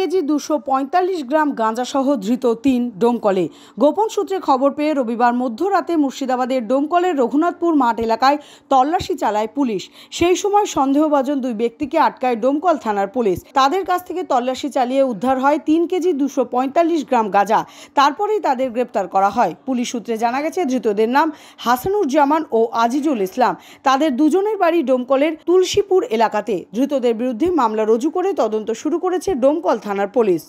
KG দুশো গ্রাম গাঁজাসহ ধৃত তিন ডোমকলে গোপন সূত্রে খবর পেয়ে রবিবার মধ্যরাতে মুর্শিদাবাদের ডোমকলের রঘুনাথপুর মাঠ এলাকায় তল্লাশি চালায় পুলিশ সেই সময় সন্দেহভাজন দুই ব্যক্তিকে আটকায় ডোমকল থানার পুলিশ তাদের কাছ থেকে তল্লাশি চালিয়ে উদ্ধার হয় তিন কেজি দুশো গ্রাম গাঁজা তারপরেই তাদের গ্রেপ্তার করা হয় পুলিশ সূত্রে জানা গেছে ধৃতদের নাম হাসানুজ্জামান ও আজিজুল ইসলাম তাদের দুজনের বাড়ি ডোমকলের তুলসীপুর এলাকাতে ধৃতদের বিরুদ্ধে মামলা রুজু করে তদন্ত শুরু করেছে ডোমকল থানা থানার পুলিশ